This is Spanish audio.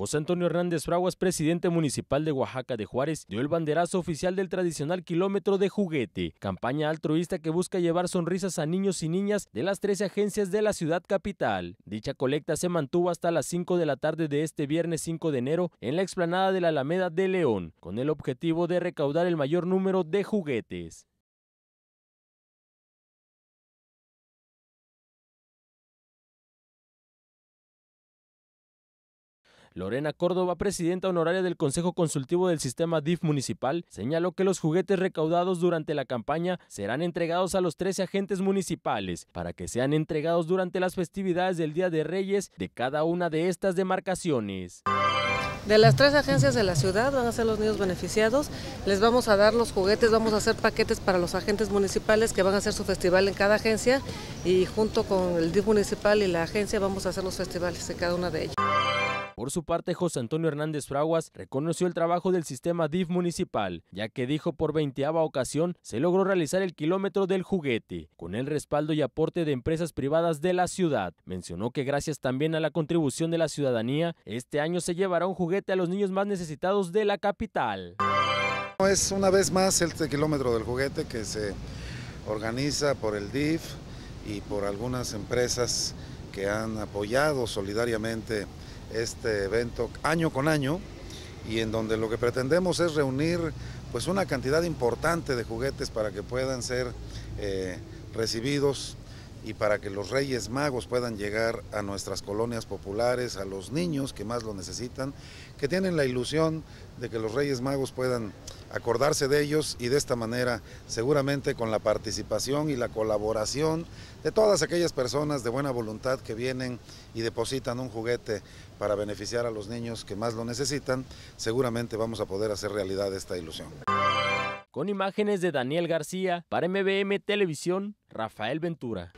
José Antonio Hernández Fraguas, presidente municipal de Oaxaca de Juárez, dio el banderazo oficial del tradicional kilómetro de juguete, campaña altruista que busca llevar sonrisas a niños y niñas de las 13 agencias de la ciudad capital. Dicha colecta se mantuvo hasta las 5 de la tarde de este viernes 5 de enero en la explanada de la Alameda de León, con el objetivo de recaudar el mayor número de juguetes. Lorena Córdoba, presidenta honoraria del Consejo Consultivo del Sistema DIF Municipal, señaló que los juguetes recaudados durante la campaña serán entregados a los 13 agentes municipales para que sean entregados durante las festividades del Día de Reyes de cada una de estas demarcaciones. De las tres agencias de la ciudad van a ser los niños beneficiados. Les vamos a dar los juguetes, vamos a hacer paquetes para los agentes municipales que van a hacer su festival en cada agencia y junto con el DIF municipal y la agencia vamos a hacer los festivales en cada una de ellas. Por su parte, José Antonio Hernández Fraguas reconoció el trabajo del sistema DIF municipal, ya que dijo por veinteava ocasión se logró realizar el kilómetro del juguete, con el respaldo y aporte de empresas privadas de la ciudad. Mencionó que gracias también a la contribución de la ciudadanía, este año se llevará un juguete a los niños más necesitados de la capital. Es una vez más el kilómetro del juguete que se organiza por el DIF y por algunas empresas que han apoyado solidariamente este evento año con año y en donde lo que pretendemos es reunir pues una cantidad importante de juguetes para que puedan ser eh, recibidos y para que los Reyes Magos puedan llegar a nuestras colonias populares, a los niños que más lo necesitan, que tienen la ilusión de que los Reyes Magos puedan acordarse de ellos y de esta manera, seguramente con la participación y la colaboración de todas aquellas personas de buena voluntad que vienen y depositan un juguete para beneficiar a los niños que más lo necesitan, seguramente vamos a poder hacer realidad esta ilusión. Con imágenes de Daniel García, para MBM Televisión, Rafael Ventura.